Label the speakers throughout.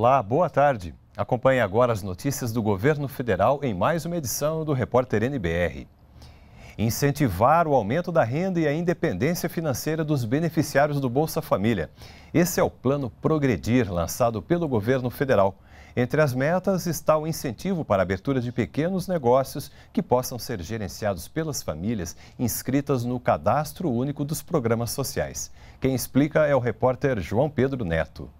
Speaker 1: Olá, boa tarde. Acompanhe agora as notícias do governo federal em mais uma edição do Repórter NBR. Incentivar o aumento da renda e a independência financeira dos beneficiários do Bolsa Família. Esse é o plano Progredir, lançado pelo governo federal. Entre as metas está o incentivo para a abertura de pequenos negócios que possam ser gerenciados pelas famílias inscritas no cadastro único dos programas sociais. Quem explica é o repórter João Pedro Neto.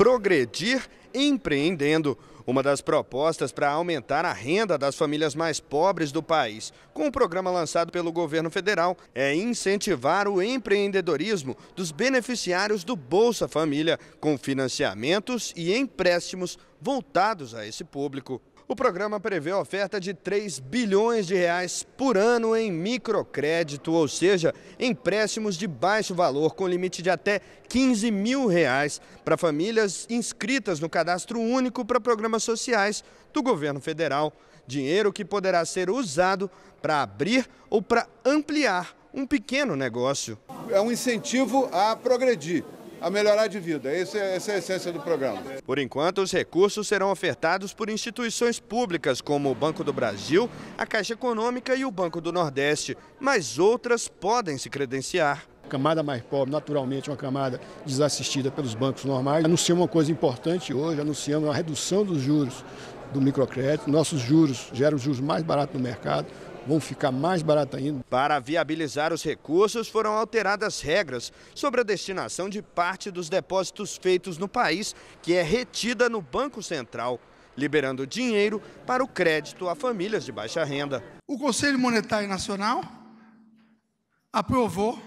Speaker 2: Progredir Empreendendo, uma das propostas para aumentar a renda das famílias mais pobres do país. Com o programa lançado pelo governo federal, é incentivar o empreendedorismo dos beneficiários do Bolsa Família, com financiamentos e empréstimos voltados a esse público. O programa prevê a oferta de 3 bilhões de reais por ano em microcrédito, ou seja, empréstimos de baixo valor com limite de até 15 mil reais para famílias inscritas no cadastro único para programas sociais do governo federal. Dinheiro que poderá ser usado para abrir ou para ampliar um pequeno negócio. É um incentivo
Speaker 1: a progredir a melhorar de vida. Essa é, essa é a essência do programa.
Speaker 2: Por enquanto, os recursos serão ofertados por instituições públicas como o Banco do Brasil, a Caixa Econômica e o Banco do Nordeste, mas outras podem se credenciar camada mais pobre, naturalmente uma camada desassistida pelos bancos normais. Anunciamos uma coisa importante hoje, anunciamos a redução dos juros do microcrédito. Nossos juros geram os juros mais baratos do mercado vão ficar mais barato ainda. Para viabilizar os recursos, foram alteradas regras sobre a destinação de parte dos depósitos feitos no país, que é retida no Banco Central, liberando dinheiro para o crédito a famílias de baixa renda. O Conselho Monetário Nacional aprovou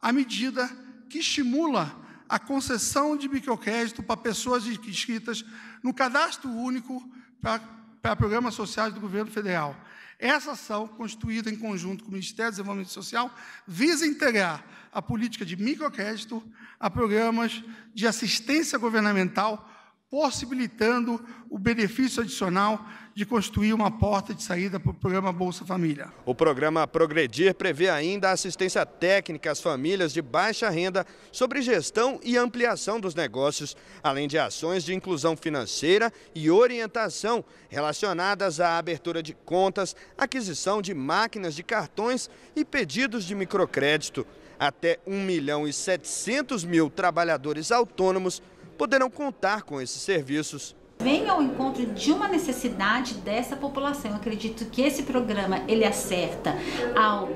Speaker 2: a medida que estimula a concessão de microcrédito para pessoas inscritas no cadastro único para, para programas sociais do governo federal. Essa ação, constituída em conjunto com o Ministério do Desenvolvimento Social, visa integrar a política de microcrédito a programas de assistência governamental possibilitando o benefício adicional de construir uma porta de saída para o programa Bolsa Família. O programa Progredir prevê ainda assistência técnica às famílias de baixa renda sobre gestão e ampliação dos negócios, além de ações de inclusão financeira e orientação relacionadas à abertura de contas, aquisição de máquinas de cartões e pedidos de microcrédito. Até 1 milhão e 700 mil trabalhadores autônomos poderão contar com esses serviços
Speaker 3: vem ao encontro de uma necessidade dessa população. Eu acredito que esse programa ele acerta ao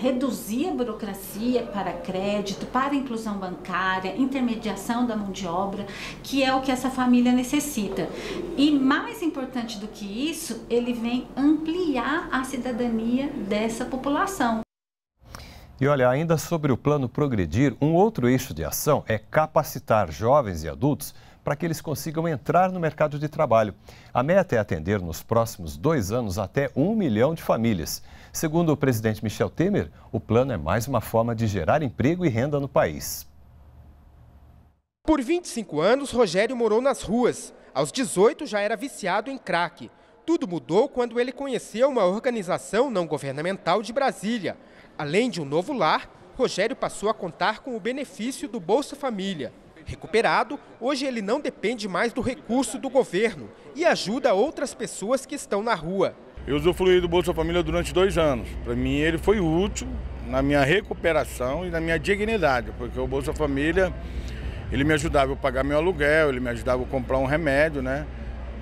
Speaker 3: reduzir a burocracia para crédito, para inclusão bancária, intermediação da mão de obra, que é o que essa família necessita. E mais importante do que isso, ele vem ampliar a cidadania dessa população.
Speaker 1: E olha, ainda sobre o plano Progredir, um outro eixo de ação é capacitar jovens e adultos para que eles consigam entrar no mercado de trabalho. A meta é atender nos próximos dois anos até um milhão de famílias. Segundo o presidente Michel Temer, o plano é mais uma forma de gerar emprego e renda no país.
Speaker 3: Por 25 anos, Rogério morou nas ruas. Aos 18 já era viciado em crack. Tudo mudou quando ele conheceu uma organização não governamental de Brasília. Além de um novo lar, Rogério passou a contar com o benefício do Bolsa Família. Recuperado, hoje ele não depende mais do recurso do governo e ajuda outras pessoas que estão na rua. Eu usufruí do Bolsa Família durante dois anos. Para mim, ele foi útil na minha recuperação e na minha dignidade, porque o Bolsa Família ele me ajudava a pagar meu aluguel, ele me ajudava a comprar um remédio, né?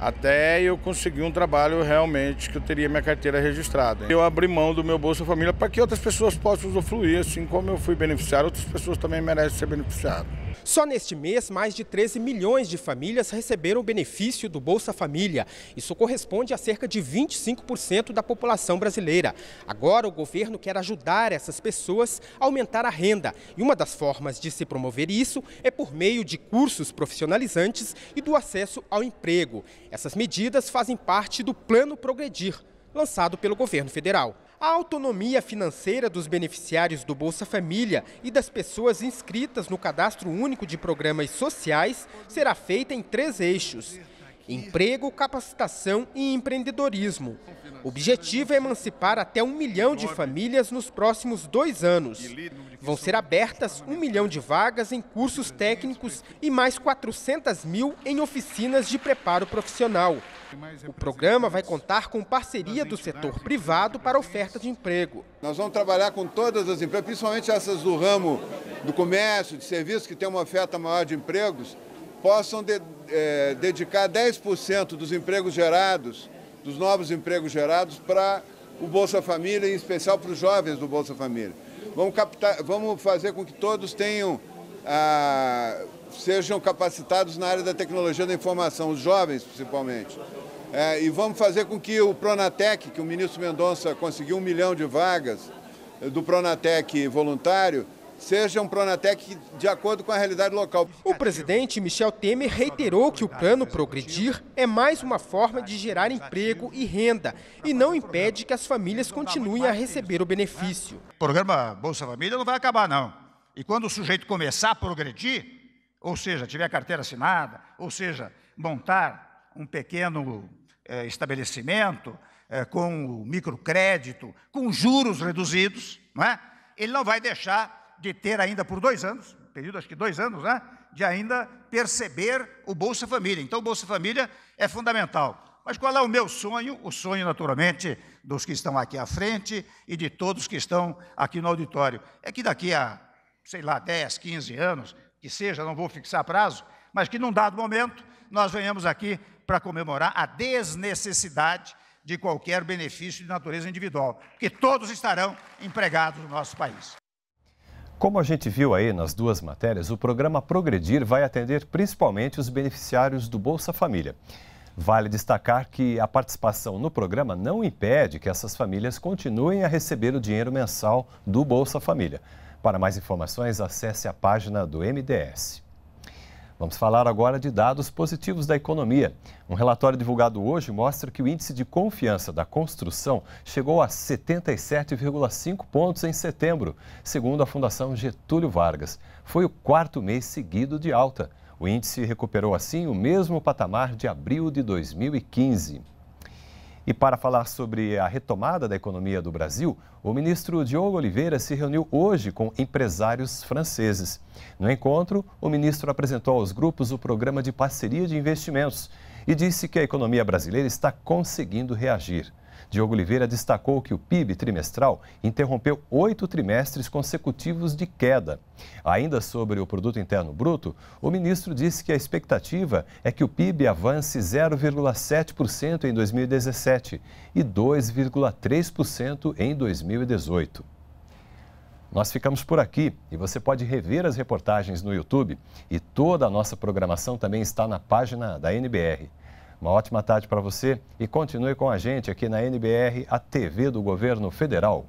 Speaker 3: até eu conseguir um trabalho realmente que eu teria minha carteira registrada. Eu abri mão do meu Bolsa Família para que outras pessoas possam usufruir, assim como eu fui beneficiado, outras pessoas também merecem ser beneficiadas. Só neste mês, mais de 13 milhões de famílias receberam o benefício do Bolsa Família. Isso corresponde a cerca de 25% da população brasileira. Agora, o governo quer ajudar essas pessoas a aumentar a renda. E uma das formas de se promover isso é por meio de cursos profissionalizantes e do acesso ao emprego. Essas medidas fazem parte do Plano Progredir, lançado pelo governo federal. A autonomia financeira dos beneficiários do Bolsa Família e das pessoas inscritas no Cadastro Único de Programas Sociais será feita em três eixos: emprego, capacitação e empreendedorismo. O objetivo é emancipar até um milhão de famílias nos próximos dois anos. Vão ser abertas um milhão de vagas em cursos técnicos e mais 400 mil em oficinas de preparo profissional. O programa vai contar com parceria do setor privado para oferta de emprego. Nós vamos trabalhar com todas as empresas, principalmente essas do ramo
Speaker 1: do comércio, de serviços, que tem uma oferta maior de empregos, possam de, é, dedicar 10% dos empregos gerados, dos novos empregos gerados, para o Bolsa Família, em especial para os jovens do Bolsa Família. Vamos, captar, vamos fazer com que todos tenham. Ah, sejam capacitados na área da tecnologia da informação, os jovens principalmente. É, e vamos fazer com que o Pronatec, que o ministro Mendonça conseguiu um milhão de vagas eh, do Pronatec voluntário, seja
Speaker 3: um Pronatec de acordo com a realidade local. O presidente Michel Temer reiterou que o plano Progredir é mais uma forma de gerar emprego e renda e não impede que as
Speaker 2: famílias continuem a receber o benefício. O programa Bolsa Família não vai acabar, não. E quando o sujeito começar a progredir, ou seja, tiver carteira assinada, ou seja, montar um pequeno é, estabelecimento, é, com o microcrédito, com juros reduzidos, não é? ele não vai deixar de ter ainda por dois anos, período acho que dois anos, né? de ainda perceber o Bolsa Família. Então, o Bolsa Família é fundamental. Mas qual é o meu sonho? O sonho, naturalmente, dos que estão aqui à frente e de todos que estão aqui no auditório. É que daqui a, sei lá, 10, 15 anos, que seja, não vou fixar prazo, mas que num dado momento nós venhamos aqui para comemorar a desnecessidade de qualquer benefício de natureza individual, porque todos estarão empregados no nosso país.
Speaker 1: Como a gente viu aí nas duas matérias, o programa Progredir vai atender principalmente os beneficiários do Bolsa Família. Vale destacar que a participação no programa não impede que essas famílias continuem a receber o dinheiro mensal do Bolsa Família. Para mais informações, acesse a página do MDS. Vamos falar agora de dados positivos da economia. Um relatório divulgado hoje mostra que o índice de confiança da construção chegou a 77,5 pontos em setembro, segundo a Fundação Getúlio Vargas. Foi o quarto mês seguido de alta. O índice recuperou assim o mesmo patamar de abril de 2015. E para falar sobre a retomada da economia do Brasil, o ministro Diogo Oliveira se reuniu hoje com empresários franceses. No encontro, o ministro apresentou aos grupos o programa de parceria de investimentos e disse que a economia brasileira está conseguindo reagir. Diogo Oliveira destacou que o PIB trimestral interrompeu oito trimestres consecutivos de queda. Ainda sobre o Produto Interno Bruto, o ministro disse que a expectativa é que o PIB avance 0,7% em 2017 e 2,3% em 2018. Nós ficamos por aqui e você pode rever as reportagens no YouTube e toda a nossa programação também está na página da NBR. Uma ótima tarde para você e continue com a gente aqui na NBR, a TV do Governo Federal.